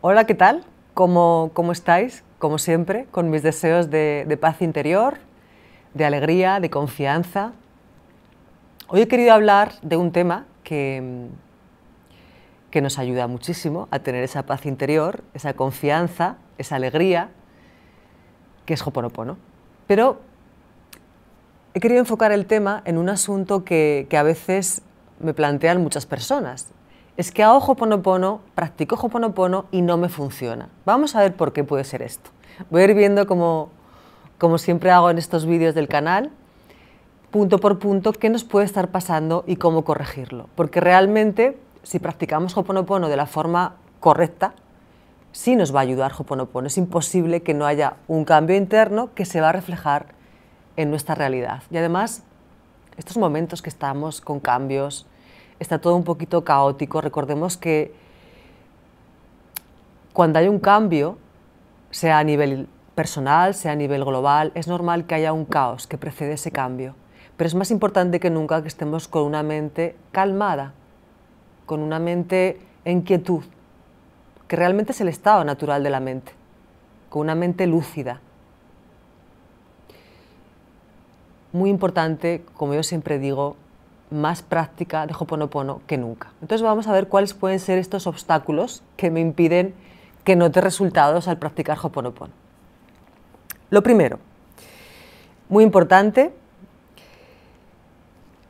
Hola, ¿qué tal? ¿Cómo, estáis? Como siempre, con mis deseos de, paz interior, de alegría, de confianza. Hoy he querido hablar de un tema que, que nos ayuda muchísimo a tener esa paz interior, esa confianza, esa alegría, que es Hoponopono. Pero he querido enfocar el tema en un asunto que, que a veces me plantean muchas personas es que hago Hoponopono, practico Hoponopono y no me funciona. Vamos a ver por qué puede ser esto. Voy a ir viendo como, siempre hago en estos vídeos del canal, punto por punto, qué nos puede estar pasando y cómo corregirlo. Porque realmente, si practicamos Hoponopono de la forma correcta, sí nos va a ayudar Hoponopono. Es imposible que no haya un cambio interno que se va a reflejar en nuestra realidad. Y además, estos momentos que estamos con cambios, está todo un poquito caótico. Recordemos que cuando hay un cambio, sea a nivel personal, sea a nivel global, es normal que haya un caos que precede ese cambio. Pero es más importante que nunca que estemos con una mente calmada, con una mente en quietud, que realmente es el estado natural de la mente, con una mente lúcida. Muy importante, como yo siempre digo, más práctica de Hoponopono que nunca. Entonces vamos a ver cuáles pueden ser estos obstáculos que me impiden que note resultados al practicar Hoponopono. Lo primero, muy importante,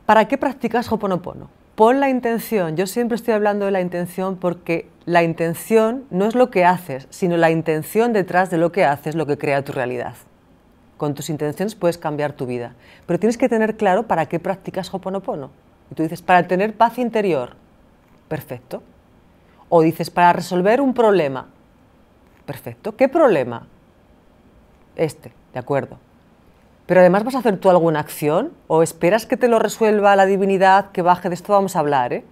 ¿para qué practicas Hoponopono? Pon la intención, yo siempre estoy hablando de la intención porque la intención no es lo que haces, sino la intención detrás de lo que haces lo que crea tu realidad. Con tus intenciones puedes cambiar tu vida. Pero tienes que tener claro para qué practicas Hoponopono. Y tú dices, para tener paz interior. Perfecto. O dices, para resolver un problema. Perfecto. ¿Qué problema? Este, de acuerdo. Pero además vas a hacer tú alguna acción o esperas que te lo resuelva la divinidad que baje, de esto vamos a hablar. ¿eh?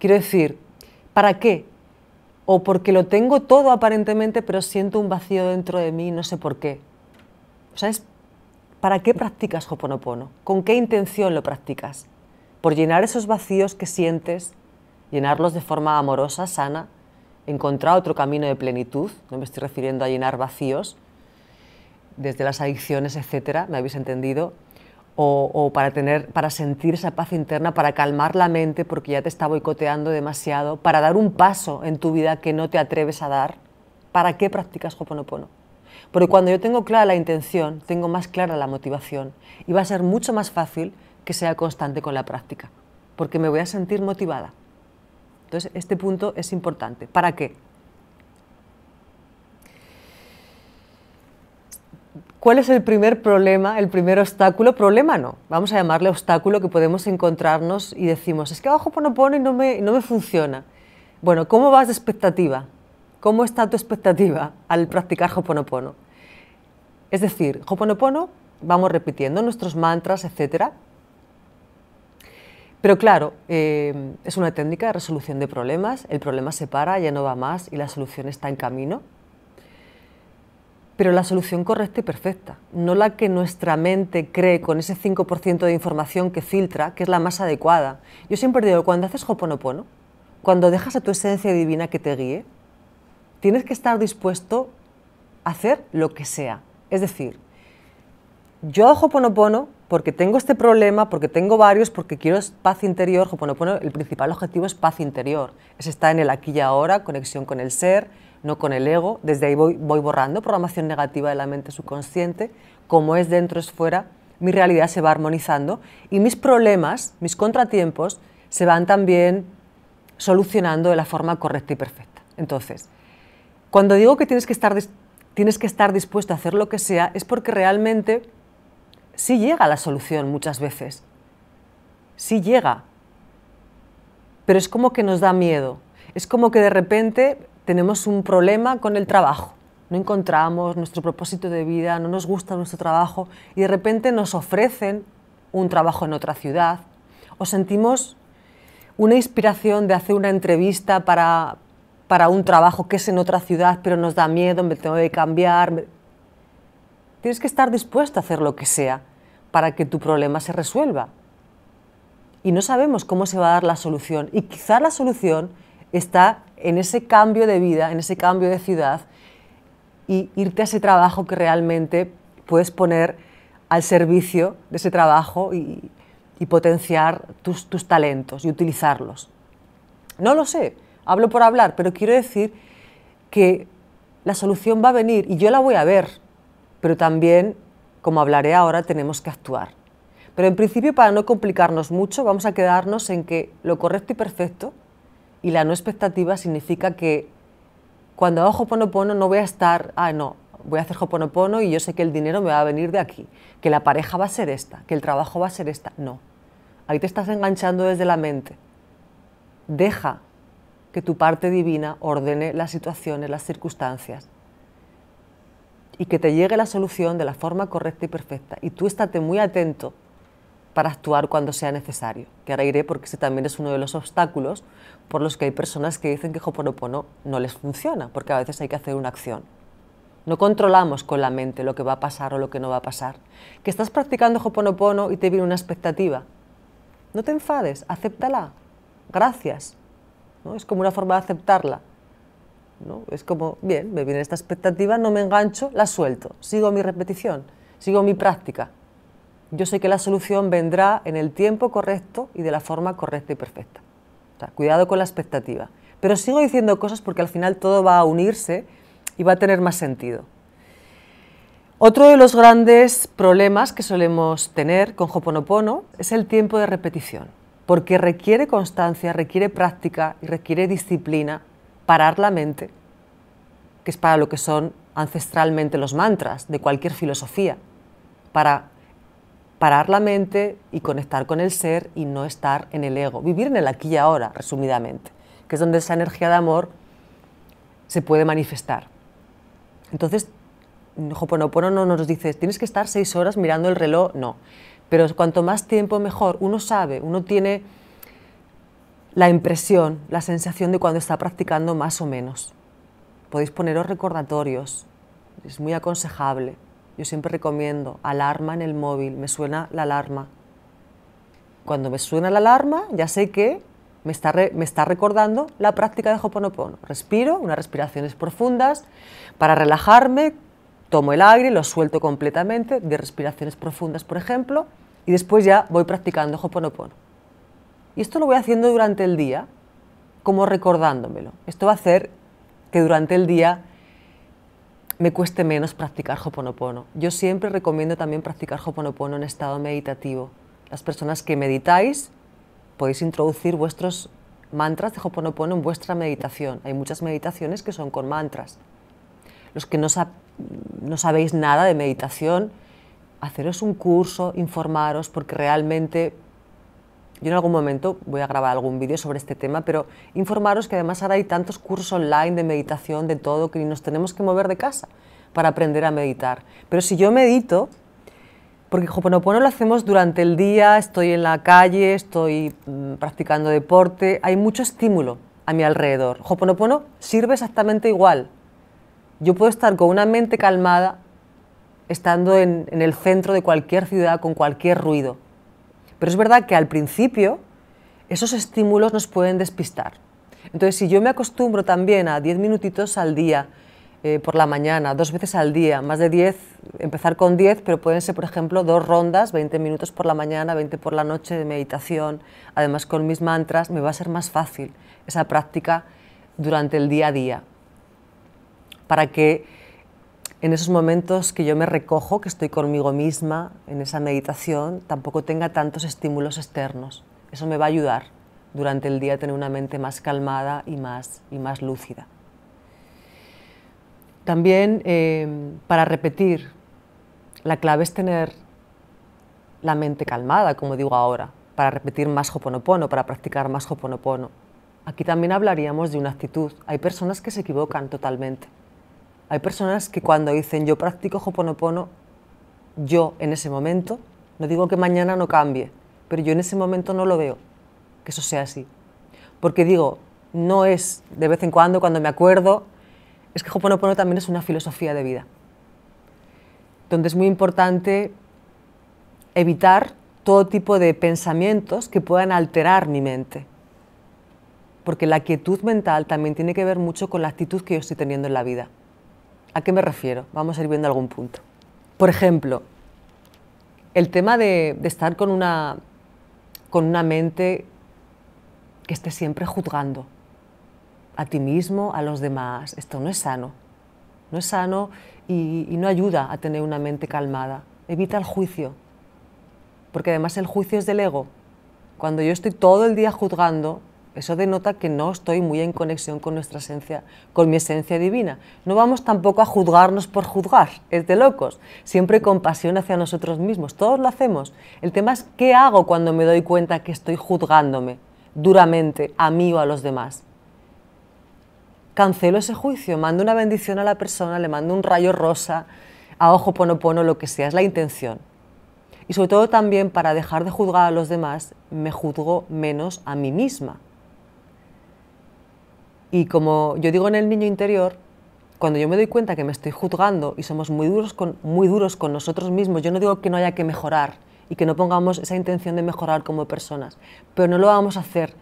Quiero decir, ¿para qué? O porque lo tengo todo aparentemente, pero siento un vacío dentro de mí, no sé por qué. ¿para qué practicas Joponopono? ¿Con qué intención lo practicas? Por llenar esos vacíos que sientes, llenarlos de forma amorosa, sana, encontrar otro camino de plenitud, no me estoy refiriendo a llenar vacíos, desde las adicciones, etcétera, me habéis entendido, o, para, tener, para sentir esa paz interna, para calmar la mente porque ya te está boicoteando demasiado, para dar un paso en tu vida que no te atreves a dar, ¿para qué practicas Joponopono? Porque cuando yo tengo clara la intención, tengo más clara la motivación y va a ser mucho más fácil que sea constante con la práctica, porque me voy a sentir motivada. Entonces, este punto es importante. ¿Para qué? ¿Cuál es el primer problema, el primer obstáculo? Problema no, vamos a llamarle obstáculo que podemos encontrarnos y decimos, es que abajo no pone y no me, no me funciona. Bueno, ¿cómo vas de expectativa? ¿Cómo está tu expectativa al practicar Hoponopono? Es decir, Hoponopono, vamos repitiendo nuestros mantras, etc. Pero claro, eh, es una técnica de resolución de problemas, el problema se para, ya no va más y la solución está en camino. Pero la solución correcta y perfecta, no la que nuestra mente cree con ese 5% de información que filtra, que es la más adecuada. Yo siempre digo, cuando haces Hoponopono, cuando dejas a tu esencia divina que te guíe, tienes que estar dispuesto a hacer lo que sea. Es decir, yo hago Hoponopono porque tengo este problema, porque tengo varios, porque quiero paz interior. Hoponopono, el principal objetivo es paz interior. Es estar en el aquí y ahora, conexión con el ser, no con el ego. Desde ahí voy, borrando programación negativa de la mente subconsciente. Como es dentro, es fuera. Mi realidad se va armonizando y mis problemas, mis contratiempos, se van también solucionando de la forma correcta y perfecta. Entonces, cuando digo que tienes que estar, tienes que estar dispuesto a hacer lo que sea, es porque realmente sí llega la solución muchas veces. Sí llega. Pero es como que nos da miedo. Es como que de repente tenemos un problema con el trabajo. No encontramos nuestro propósito de vida, no nos gusta nuestro trabajo y de repente nos ofrecen un trabajo en otra ciudad o sentimos una inspiración de hacer una entrevista para, para un trabajo que es en otra ciudad, pero nos da miedo, me tengo que cambiar. Tienes que estar dispuesto a hacer lo que sea para que tu problema se resuelva. Y no sabemos cómo se va a dar la solución. Y quizá la solución está en ese cambio de vida, en ese cambio de ciudad, y irte a ese trabajo que realmente puedes poner al servicio de ese trabajo y, potenciar tus talentos y utilizarlos. No lo sé, hablo por hablar, pero quiero decir que la solución va a venir y yo la voy a ver, pero también, como hablaré ahora, tenemos que actuar. Pero en principio, para no complicarnos mucho, vamos a quedarnos en que lo correcto y perfecto y la no expectativa significa que cuando hago ponopono no voy a estar, ah, no, voy a hacer joponopono y yo sé que el dinero me va a venir de aquí, que la pareja va a ser esta, que el trabajo va a ser esta. No. Ahí te estás enganchando desde la mente. Deja que tu parte divina ordene las situaciones, las circunstancias y que te llegue la solución de la forma correcta y perfecta. Y tú estate muy atento para actuar cuando sea necesario. Que ahora iré porque ese también es uno de los obstáculos por los que hay personas que dicen que Joponopono no les funciona, porque a veces hay que hacer una acción. No controlamos con la mente lo que va a pasar o lo que no va a pasar. Que estás practicando Joponopono y te viene una expectativa. No te enfades, acéptala. Gracias. Es como una forma de aceptarla. Es como, bien, me viene esta expectativa, no me engancho, la suelto, sigo mi repetición, sigo mi práctica. Yo sé que la solución vendrá en el tiempo correcto y de la forma correcta y perfecta. cuidado con la expectativa. Pero sigo diciendo cosas porque al final todo va a unirse y va a tener más sentido. Otro de los grandes problemas que solemos tener con Hoponopono es el tiempo de repetición porque requiere constancia, requiere práctica y requiere disciplina, parar la mente, que es para lo que son ancestralmente los mantras de cualquier filosofía, para parar la mente y conectar con el ser y no estar en el ego, vivir en el aquí y ahora, resumidamente, que es donde esa energía de amor se puede manifestar. Entonces, jopono no nos dice, tienes que estar seis horas mirando el reloj, no pero cuanto más tiempo mejor. Uno sabe, uno tiene la impresión, la sensación de cuando está practicando más o menos. Podéis poneros recordatorios, es muy aconsejable. Yo siempre recomiendo alarma en el móvil, me suena la alarma. Cuando me suena la alarma, ya sé que me está, recordando la práctica de Hoponopono. Respiro, unas respiraciones profundas, para relajarme, tomo el aire, lo suelto completamente, de respiraciones profundas, por ejemplo, y después ya voy practicando Hoponopono. Y esto lo voy haciendo durante el día, como recordándomelo. Esto va a hacer que durante el día me cueste menos practicar Hoponopono. Yo siempre recomiendo también practicar Hoponopono en estado meditativo. Las personas que meditáis podéis introducir vuestros mantras de Hoponopono en vuestra meditación. Hay muchas meditaciones que son con mantras. Los que no, no sabéis nada de meditación, haceros un curso, informaros, porque realmente yo en algún momento voy a grabar algún vídeo sobre este tema, pero informaros que además ahora hay tantos cursos online de meditación, de todo, que nos tenemos que mover de casa para aprender a meditar. Pero si yo medito, porque Hoponopono lo hacemos durante el día, estoy en la calle, estoy mm, practicando deporte, hay mucho estímulo a mi alrededor. Hoponopono sirve exactamente igual. Yo puedo estar con una mente calmada estando en, el centro de cualquier ciudad con cualquier ruido. Pero es verdad que al principio esos estímulos nos pueden despistar. Entonces, si yo me acostumbro también a 10 minutitos al día, eh, por la mañana, dos veces al día, más de 10, empezar con 10, pero pueden ser, por ejemplo, dos rondas, 20 minutos por la mañana, 20 por la noche de meditación, además con mis mantras, me va a ser más fácil esa práctica durante el día a día para que en esos momentos que yo me recojo, que estoy conmigo misma, en esa meditación, tampoco tenga tantos estímulos externos. Eso me va a ayudar durante el día a tener una mente más calmada y más, y más lúcida. También em, para repetir, la clave es tener la mente calmada, como digo ahora, para repetir más Hoponopono, para practicar más Hoponopono. Aquí también hablaríamos de una actitud. Hay personas que se equivocan totalmente. Hay personas que cuando dicen yo practico joponopono yo en ese momento, no digo que mañana no cambie, pero yo en ese momento no lo veo, que eso sea así. Porque digo, no es de vez en cuando, cuando me acuerdo, es que Hoponopono también es una filosofía de vida. Donde es muy importante evitar todo tipo de pensamientos que puedan alterar mi mente. Porque la quietud mental también tiene que ver mucho con la actitud que yo estoy teniendo en la vida. ¿A qué me refiero? Vamos a ir viendo algún punto. Por ejemplo, el tema de, estar con una, con una mente que esté siempre juzgando a ti mismo, a los demás. Esto no es sano. No es sano y no ayuda a tener una mente calmada. Evita el juicio, porque además el juicio es del ego. Cuando yo estoy todo el día juzgando, eso denota que no estoy muy en conexión con nuestra esencia, con mi esencia divina. No vamos tampoco a juzgarnos por juzgar, es de locos. Siempre compasión hacia nosotros mismos, todos lo hacemos. El tema es qué hago cuando me doy cuenta que estoy juzgándome duramente a mí o a los demás. Cancelo ese juicio, mando una bendición a la persona, le mando un rayo rosa, a ojo ponopono, lo que sea, es la intención. Y sobre todo también para dejar de juzgar a los demás, me juzgo menos a mí misma y como yo digo en el niño interior, cuando yo me doy cuenta que me estoy juzgando y somos muy duros con, muy duros con nosotros mismos, yo no digo que no haya que mejorar y que no pongamos esa intención de mejorar como personas, pero no lo vamos a hacer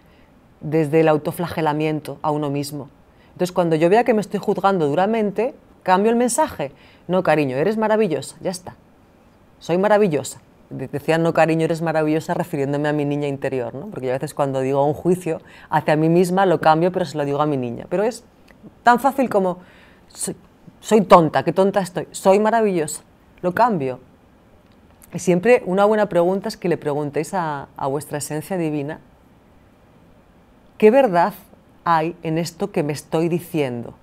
desde el autoflagelamiento a uno mismo. Entonces, cuando yo vea que me estoy juzgando duramente, cambio el mensaje. No, cariño, eres maravillosa, ya está. Soy maravillosa. Decían, no cariño eres maravillosa refiriéndome a mi niña interior, porque a veces cuando digo un juicio hacia mí misma lo cambio pero se lo digo a mi niña, pero es tan fácil como soy, tonta, qué tonta estoy, soy maravillosa, lo cambio. Y siempre una buena pregunta es que le preguntéis a, a vuestra esencia divina, ¿qué verdad hay en esto que me estoy diciendo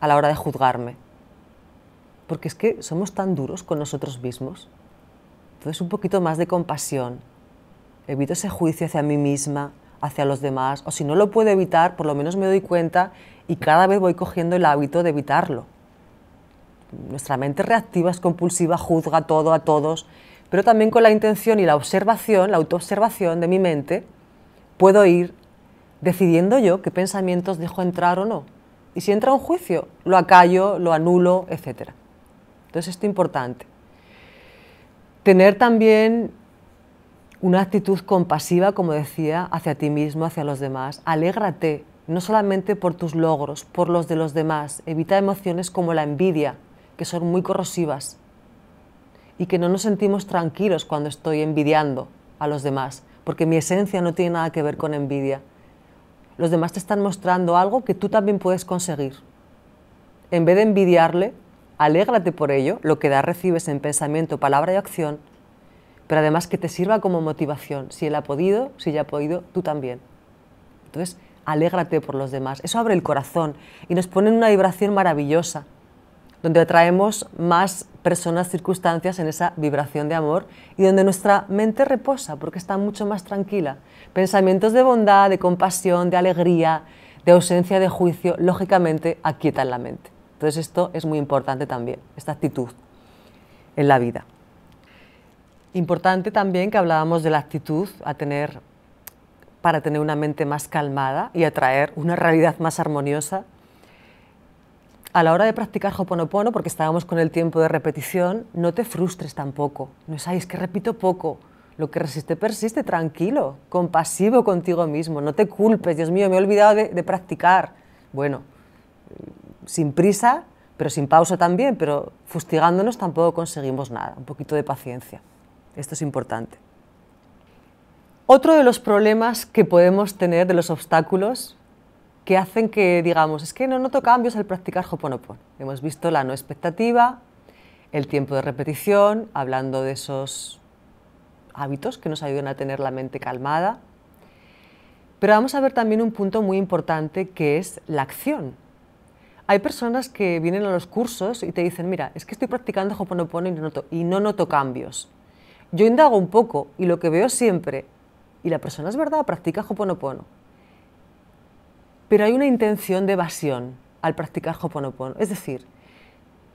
a la hora de juzgarme? Porque es que somos tan duros con nosotros mismos es un poquito más de compasión. Evito ese juicio hacia mí misma, hacia los demás, o si no lo puedo evitar, por lo menos me doy cuenta y cada vez voy cogiendo el hábito de evitarlo. Nuestra mente reactiva es compulsiva, juzga todo a todos, pero también con la intención y la observación, la autoobservación de mi mente, puedo ir decidiendo yo qué pensamientos dejo entrar o no. Y si entra un juicio, lo acallo, lo anulo, etc. Entonces esto es importante. Tener también una actitud compasiva, como decía, hacia ti mismo, hacia los demás. Alégrate, no solamente por tus logros, por los de los demás. Evita emociones como la envidia, que son muy corrosivas y que no nos sentimos tranquilos cuando estoy envidiando a los demás, porque mi esencia no tiene nada que ver con envidia. Los demás te están mostrando algo que tú también puedes conseguir. En vez de envidiarle, alégrate por ello, lo que da recibes en pensamiento, palabra y acción, pero además que te sirva como motivación. Si él ha podido, si ella ha podido, tú también. Entonces, alégrate por los demás. Eso abre el corazón y nos pone en una vibración maravillosa, donde atraemos más personas, circunstancias en esa vibración de amor y donde nuestra mente reposa porque está mucho más tranquila. Pensamientos de bondad, de compasión, de alegría, de ausencia de juicio, lógicamente aquietan la mente. Entonces esto es muy importante también, esta actitud en la vida. Importante también que hablábamos de la actitud a tener para tener una mente más calmada y atraer una realidad más armoniosa. A la hora de practicar Hoponopono, porque estábamos con el tiempo de repetición, no te frustres tampoco. No es, es que repito poco. Lo que resiste, persiste, tranquilo, compasivo contigo mismo. No te culpes, Dios mío, me he olvidado de, de practicar. Bueno, sin prisa, pero sin pausa también, pero fustigándonos tampoco conseguimos nada, un poquito de paciencia. Esto es importante. Otro de los problemas que podemos tener, de los obstáculos que hacen que digamos, es que no noto cambios al practicar joponopon. Hemos visto la no expectativa, el tiempo de repetición, hablando de esos hábitos que nos ayudan a tener la mente calmada. Pero vamos a ver también un punto muy importante que es la acción, hay personas que vienen a los cursos y te dicen, mira, es que estoy practicando Hoponopono y no noto, y no noto cambios. Yo indago un poco y lo que veo siempre, y la persona es verdad, practica Hoponopono. Pero hay una intención de evasión al practicar Hoponopono. Es decir,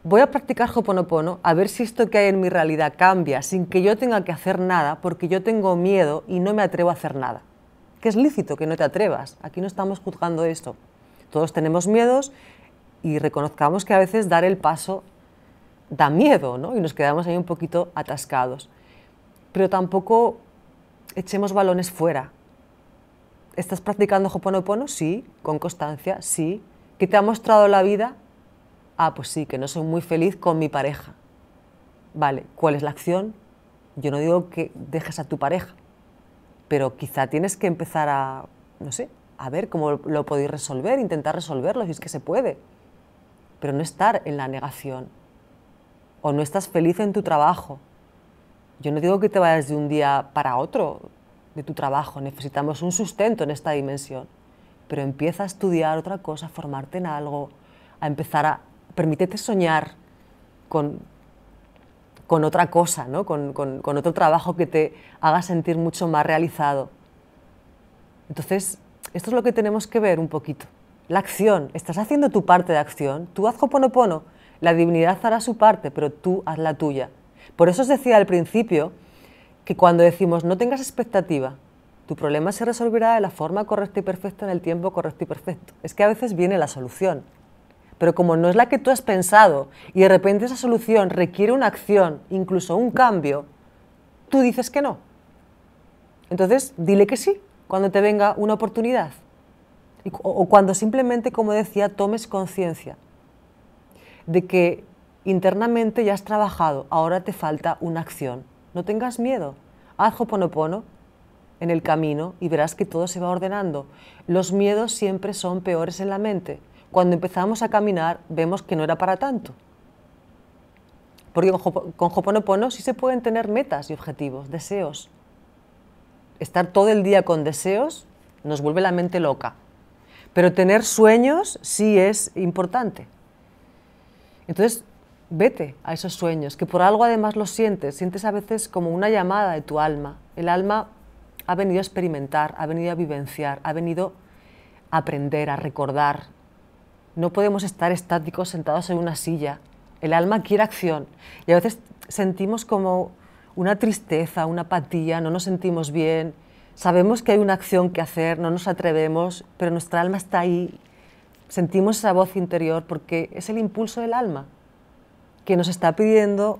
voy a practicar Hoponopono a ver si esto que hay en mi realidad cambia sin que yo tenga que hacer nada porque yo tengo miedo y no me atrevo a hacer nada. Que es lícito que no te atrevas. Aquí no estamos juzgando esto. Todos tenemos miedos y reconozcamos que a veces dar el paso da miedo ¿no? y nos quedamos ahí un poquito atascados. Pero tampoco echemos balones fuera. ¿Estás practicando pono, Sí, con constancia, sí. ¿Qué te ha mostrado la vida? Ah, pues sí, que no soy muy feliz con mi pareja. Vale, ¿cuál es la acción? Yo no digo que dejes a tu pareja, pero quizá tienes que empezar a, no sé, a ver cómo lo podéis resolver, intentar resolverlo si es que se puede pero no estar en la negación. O no estás feliz en tu trabajo. Yo no digo que te vayas de un día para otro de tu trabajo, necesitamos un sustento en esta dimensión, pero empieza a estudiar otra cosa, a formarte en algo, a empezar a, permítete soñar con, con otra cosa, ¿no? con otro trabajo que te haga sentir mucho más realizado. Entonces, esto es lo que tenemos que ver un poquito. La acción, estás haciendo tu parte de acción, tú haz Hoponopono, la divinidad hará su parte, pero tú haz la tuya. Por eso os decía al principio que cuando decimos no tengas expectativa, tu problema se resolverá de la forma correcta y perfecta en el tiempo correcto y perfecto. Es que a veces viene la solución, pero como no es la que tú has pensado y de repente esa solución requiere una acción, incluso un cambio, tú dices que no. Entonces, dile que sí cuando te venga una oportunidad o, cuando simplemente, como decía, tomes conciencia de que internamente ya has trabajado, ahora te falta una acción. No tengas miedo, haz hoponopono en el camino y verás que todo se va ordenando. Los miedos siempre son peores en la mente. Cuando empezamos a caminar vemos que no era para tanto. Porque con Hoponopono sí se pueden tener metas y objetivos, deseos. Estar todo el día con deseos nos vuelve la mente loca. Pero tener sueños sí es importante. Entonces, vete a esos sueños, que por algo además los sientes. Sientes a veces como una llamada de tu alma. El alma ha venido a experimentar, ha venido a vivenciar, ha venido a aprender, a recordar. No podemos estar estáticos sentados en una silla. El alma quiere acción. Y a veces sentimos como una tristeza, una apatía, no nos sentimos bien, Sabemos que hay una acción que hacer, no nos atrevemos, pero nuestra alma está ahí. Sentimos esa voz interior porque es el impulso del alma que nos está pidiendo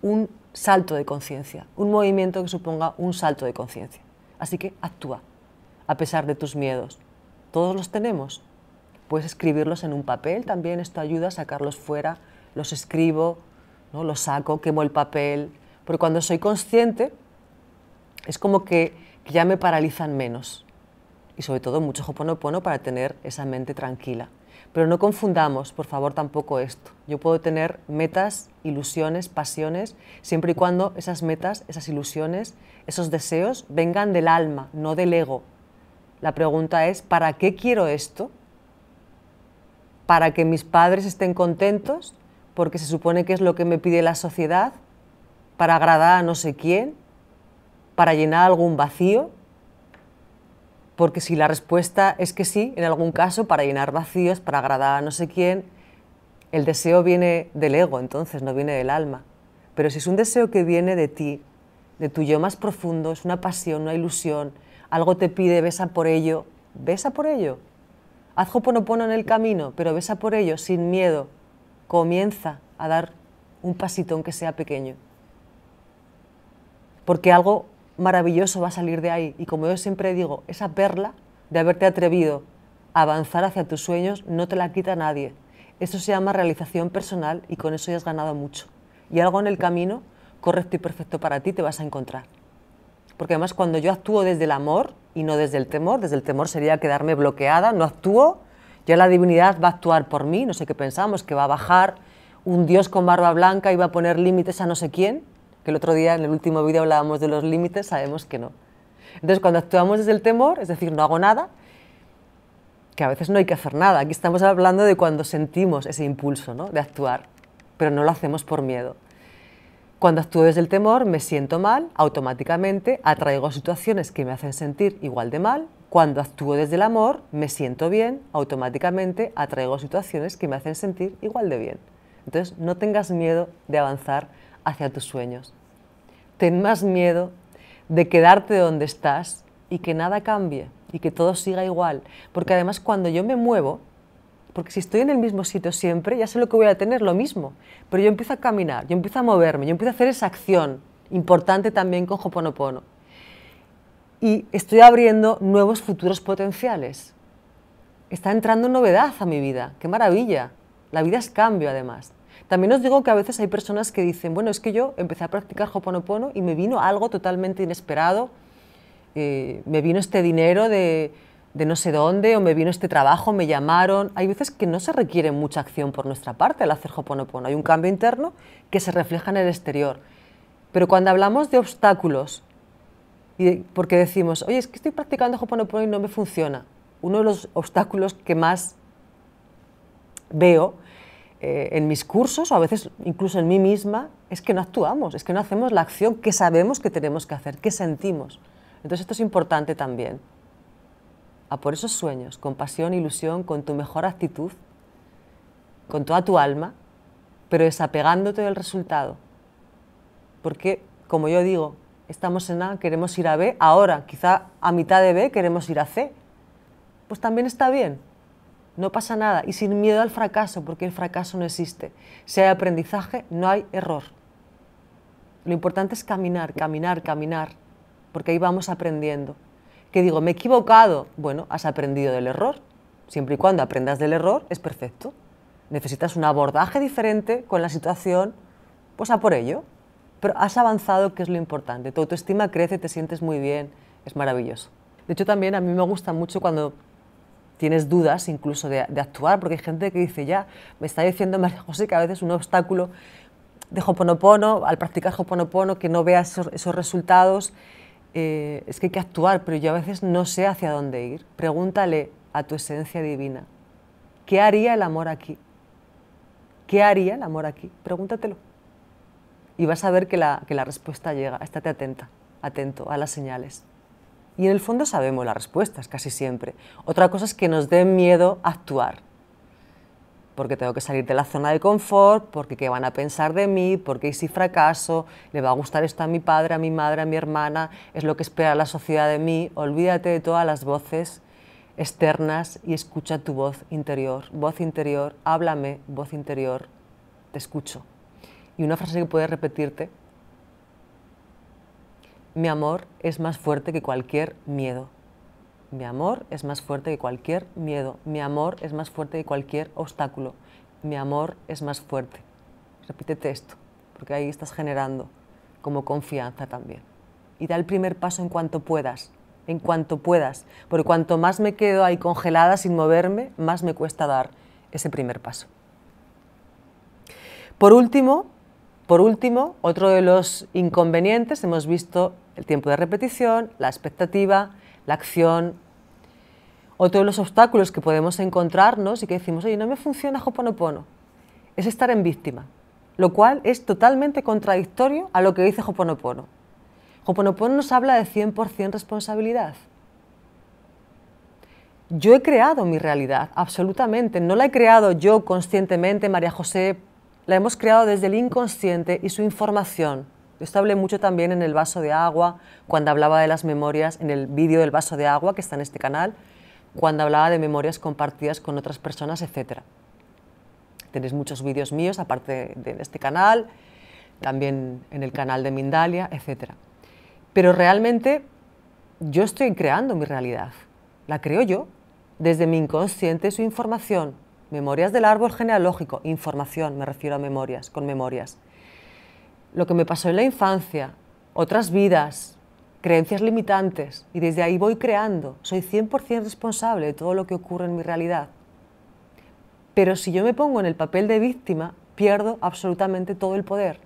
un salto de conciencia, un movimiento que suponga un salto de conciencia. Así que actúa, a pesar de tus miedos. Todos los tenemos. Puedes escribirlos en un papel, también esto ayuda a sacarlos fuera. Los escribo, ¿no? los saco, quemo el papel. Porque cuando soy consciente, es como que que ya me paralizan menos. Y sobre todo mucho pono para tener esa mente tranquila. Pero no confundamos, por favor, tampoco esto. Yo puedo tener metas, ilusiones, pasiones, siempre y cuando esas metas, esas ilusiones, esos deseos vengan del alma, no del ego. La pregunta es, ¿para qué quiero esto? ¿Para que mis padres estén contentos? Porque se supone que es lo que me pide la sociedad, para agradar a no sé quién, para llenar algún vacío? Porque si la respuesta es que sí, en algún caso, para llenar vacíos, para agradar a no sé quién, el deseo viene del ego, entonces no viene del alma. Pero si es un deseo que viene de ti, de tu yo más profundo, es una pasión, una ilusión, algo te pide, besa por ello, besa por ello. Haz pono en el camino, pero besa por ello sin miedo. Comienza a dar un pasitón que sea pequeño. Porque algo maravilloso va a salir de ahí. Y como yo siempre digo, esa perla de haberte atrevido a avanzar hacia tus sueños no te la quita nadie. Eso se llama realización personal y con eso ya has ganado mucho. Y algo en el camino correcto y perfecto para ti te vas a encontrar. Porque además cuando yo actúo desde el amor y no desde el temor, desde el temor sería quedarme bloqueada, no actúo, ya la divinidad va a actuar por mí, no sé qué pensamos, que va a bajar un dios con barba blanca y va a poner límites a no sé quién, que el otro día en el último vídeo hablábamos de los límites, sabemos que no. Entonces, cuando actuamos desde el temor, es decir, no hago nada, que a veces no hay que hacer nada. Aquí estamos hablando de cuando sentimos ese impulso ¿no? de actuar, pero no lo hacemos por miedo. Cuando actúo desde el temor, me siento mal, automáticamente atraigo situaciones que me hacen sentir igual de mal. Cuando actúo desde el amor, me siento bien, automáticamente atraigo situaciones que me hacen sentir igual de bien. Entonces, no tengas miedo de avanzar hacia tus sueños. Ten más miedo de quedarte donde estás y que nada cambie y que todo siga igual. Porque además cuando yo me muevo, porque si estoy en el mismo sitio siempre, ya sé lo que voy a tener, lo mismo. Pero yo empiezo a caminar, yo empiezo a moverme, yo empiezo a hacer esa acción importante también con Hoponopono. Y estoy abriendo nuevos futuros potenciales. Está entrando novedad a mi vida, qué maravilla. La vida es cambio además. También os digo que a veces hay personas que dicen, bueno, es que yo empecé a practicar Hoponopono y me vino algo totalmente inesperado, eh, me vino este dinero de, no sé dónde, o me vino este trabajo, me llamaron. Hay veces que no se requiere mucha acción por nuestra parte al hacer Hoponopono. Hay un cambio interno que se refleja en el exterior. Pero cuando hablamos de obstáculos, y porque decimos, oye, es que estoy practicando Hoponopono y no me funciona, uno de los obstáculos que más veo eh, en mis cursos o a veces incluso en mí misma es que no actuamos, es que no hacemos la acción que sabemos que tenemos que hacer, que sentimos. Entonces esto es importante también. A por esos sueños, con pasión, ilusión, con tu mejor actitud, con toda tu alma, pero desapegándote del resultado. Porque, como yo digo, estamos en A, queremos ir a B, ahora, quizá a mitad de B queremos ir a C. Pues también está bien, no pasa nada y sin miedo al fracaso, porque el fracaso no existe. Si hay aprendizaje, no hay error. Lo importante es caminar, caminar, caminar, porque ahí vamos aprendiendo. Que digo, me he equivocado. Bueno, has aprendido del error. Siempre y cuando aprendas del error, es perfecto. Necesitas un abordaje diferente con la situación, pues a por ello. Pero has avanzado, que es lo importante. Tu autoestima crece, te sientes muy bien, es maravilloso. De hecho, también a mí me gusta mucho cuando tienes dudas incluso de, actuar, porque hay gente que dice, ya, me está diciendo María José que a veces un obstáculo de joponopono, al practicar joponopono que no veas esos, resultados, eh, es que hay que actuar, pero yo a veces no sé hacia dónde ir. Pregúntale a tu esencia divina, ¿qué haría el amor aquí? ¿Qué haría el amor aquí? Pregúntatelo. Y vas a ver que la, que la respuesta llega. Estate atenta, atento a las señales. Y en el fondo sabemos las respuestas casi siempre. Otra cosa es que nos dé miedo actuar. Porque tengo que salir de la zona de confort, porque qué van a pensar de mí, porque si fracaso, le va a gustar esto a mi padre, a mi madre, a mi hermana, es lo que espera la sociedad de mí. Olvídate de todas las voces externas y escucha tu voz interior. Voz interior, háblame, voz interior, te escucho. Y una frase que puedes repetirte mi amor es más fuerte que cualquier miedo. Mi amor es más fuerte que cualquier miedo. Mi amor es más fuerte que cualquier obstáculo. Mi amor es más fuerte. Repítete esto, porque ahí estás generando como confianza también. Y da el primer paso en cuanto puedas, en cuanto puedas, porque cuanto más me quedo ahí congelada sin moverme, más me cuesta dar ese primer paso. Por último, por último, otro de los inconvenientes, hemos visto el tiempo de repetición, la expectativa, la acción. Otro de los obstáculos que podemos encontrarnos y que decimos, oye, no me funciona Hoponopono, es estar en víctima, lo cual es totalmente contradictorio a lo que dice Hoponopono. Joponopono nos habla de 100% responsabilidad. Yo he creado mi realidad, absolutamente. No la he creado yo conscientemente, María José, la hemos creado desde el inconsciente y su información. Esto hablé mucho también en el vaso de agua, cuando hablaba de las memorias, en el vídeo del vaso de agua que está en este canal, cuando hablaba de memorias compartidas con otras personas, etc. Tenéis muchos vídeos míos, aparte de este canal, también en el canal de Mindalia, etc. Pero realmente yo estoy creando mi realidad, la creo yo, desde mi inconsciente y su información. Memorias del árbol genealógico, información, me refiero a memorias, con memorias. Lo que me pasó en la infancia, otras vidas, creencias limitantes, y desde ahí voy creando. Soy 100% responsable de todo lo que ocurre en mi realidad. Pero si yo me pongo en el papel de víctima, pierdo absolutamente todo el poder.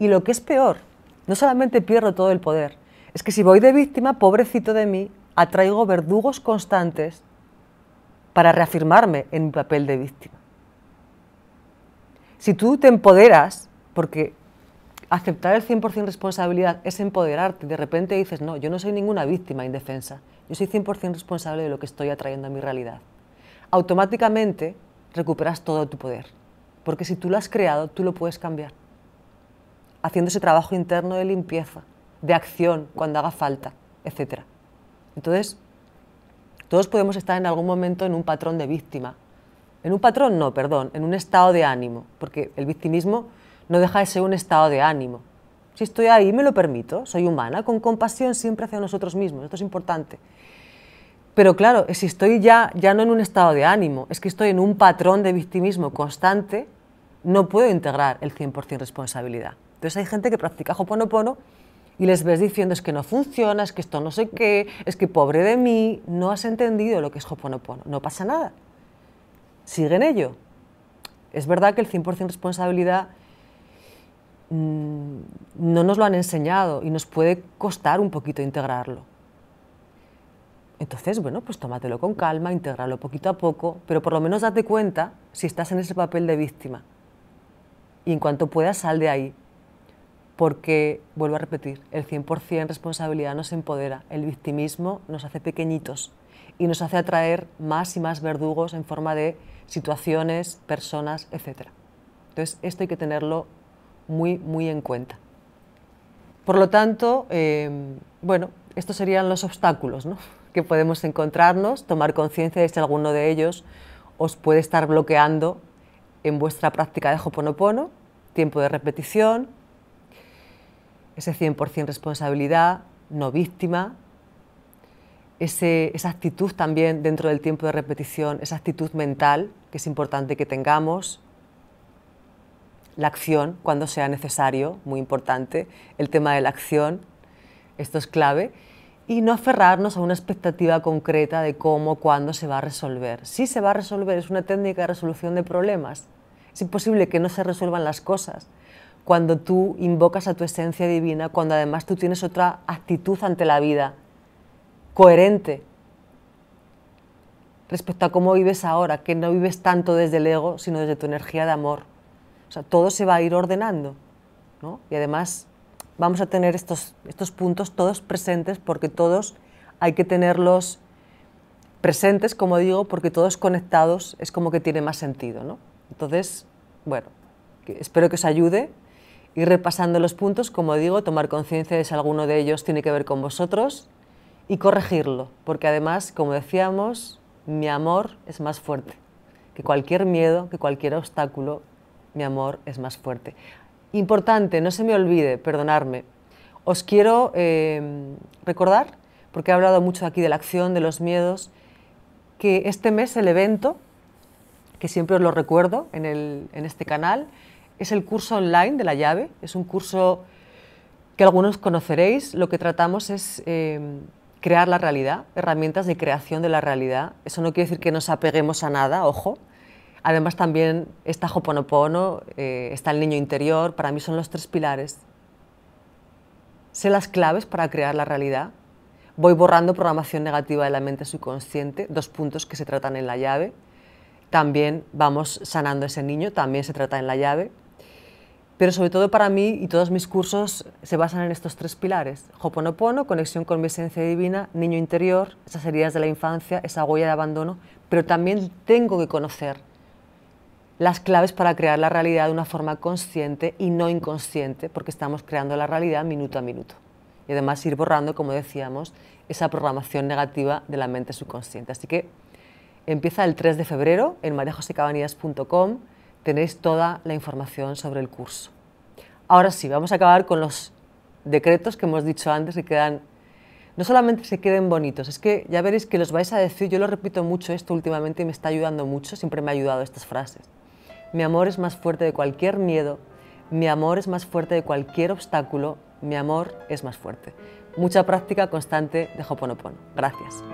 Y lo que es peor, no solamente pierdo todo el poder, es que si voy de víctima, pobrecito de mí, atraigo verdugos constantes para reafirmarme en mi papel de víctima. Si tú te empoderas, porque aceptar el 100% responsabilidad es empoderarte, de repente dices, no, yo no soy ninguna víctima indefensa, yo soy 100% responsable de lo que estoy atrayendo a mi realidad. Automáticamente recuperas todo tu poder, porque si tú lo has creado, tú lo puedes cambiar, haciendo ese trabajo interno de limpieza, de acción cuando haga falta, etc. Entonces, todos podemos estar en algún momento en un patrón de víctima. En un patrón no, perdón, en un estado de ánimo, porque el victimismo no deja de ser un estado de ánimo. Si estoy ahí, me lo permito, soy humana, con compasión siempre hacia nosotros mismos, esto es importante. Pero claro, si estoy ya, ya no en un estado de ánimo, es que estoy en un patrón de victimismo constante, no puedo integrar el 100% responsabilidad. Entonces hay gente que practica Hoponopono y les ves diciendo es que no funciona, es que esto no sé qué, es que pobre de mí, no has entendido lo que es Hoponopono. No pasa nada. Sigue en ello. Es verdad que el 100% responsabilidad mm, no nos lo han enseñado y nos puede costar un poquito integrarlo. Entonces, bueno, pues tómatelo con calma, intégralo poquito a poco, pero por lo menos date cuenta si estás en ese papel de víctima. Y en cuanto puedas, sal de ahí, porque, vuelvo a repetir, el 100% responsabilidad nos empodera, el victimismo nos hace pequeñitos y nos hace atraer más y más verdugos en forma de situaciones, personas, etc. Entonces, esto hay que tenerlo muy, muy en cuenta. Por lo tanto, eh, bueno, estos serían los obstáculos que podemos encontrarnos, tomar conciencia de si alguno de ellos os puede estar bloqueando en vuestra práctica de Hoponopono, tiempo de repetición, ese 100% responsabilidad, no víctima, esa actitud también dentro del tiempo de repetición, esa actitud mental que es importante que tengamos, la acción cuando sea necesario, muy importante, el tema de la acción, esto es clave, y no aferrarnos a una expectativa concreta de cómo, cuándo se va a resolver. ...si se va a resolver, es una técnica de resolución de problemas. Es imposible que no se resuelvan las cosas, cuando tú invocas a tu esencia divina, cuando además tú tienes otra actitud ante la vida, coherente respecto a cómo vives ahora, que no vives tanto desde el ego, sino desde tu energía de amor. O sea, todo se va a ir ordenando. ¿no? Y además vamos a tener estos, estos puntos todos presentes porque todos hay que tenerlos presentes, como digo, porque todos conectados es como que tiene más sentido. ¿no? Entonces, bueno, espero que os ayude ir repasando los puntos, como digo, tomar conciencia de si alguno de ellos tiene que ver con vosotros y corregirlo, porque además, como decíamos, mi amor es más fuerte que cualquier miedo, que cualquier obstáculo, mi amor es más fuerte. Importante, no se me olvide, perdonarme. Os quiero em, recordar, porque he hablado mucho aquí de la acción, de los miedos, que este mes el evento, que siempre os lo recuerdo en este canal, es el curso online de la llave, es un curso que algunos conoceréis, lo que tratamos es em, crear la realidad, herramientas de creación de la realidad. Eso no quiere decir que nos apeguemos a nada, ojo. Además también está Hoponopono, eh, está el niño interior, para mí son los tres pilares. Sé las claves para crear la realidad. Voy borrando programación negativa de la mente subconsciente, dos puntos que se tratan en la llave. También vamos sanando ese niño, también se trata en la llave. Pero sobre todo para mí y todos mis cursos se basan en estos tres pilares. Hoponopono, conexión con mi esencia divina, niño interior, esas heridas de la infancia, esa huella de abandono, pero también tengo que conocer las claves para crear la realidad de una forma consciente y no inconsciente, porque estamos creando la realidad minuto a minuto. Y además ir borrando, como decíamos, esa programación negativa de la mente subconsciente. Así que empieza el 3 de febrero en mariajosecabanillas.com tenéis toda la información sobre el curso. Ahora sí, vamos a acabar con los decretos que hemos dicho antes que quedan, no solamente se queden bonitos, es que ya veréis que los vais a decir, yo lo repito mucho esto últimamente y me está ayudando mucho, siempre me ha ayudado estas frases. Mi amor es más fuerte de cualquier miedo, mi amor es más fuerte de cualquier obstáculo, mi amor es más fuerte. Mucha práctica constante de Hoponopono. Gracias.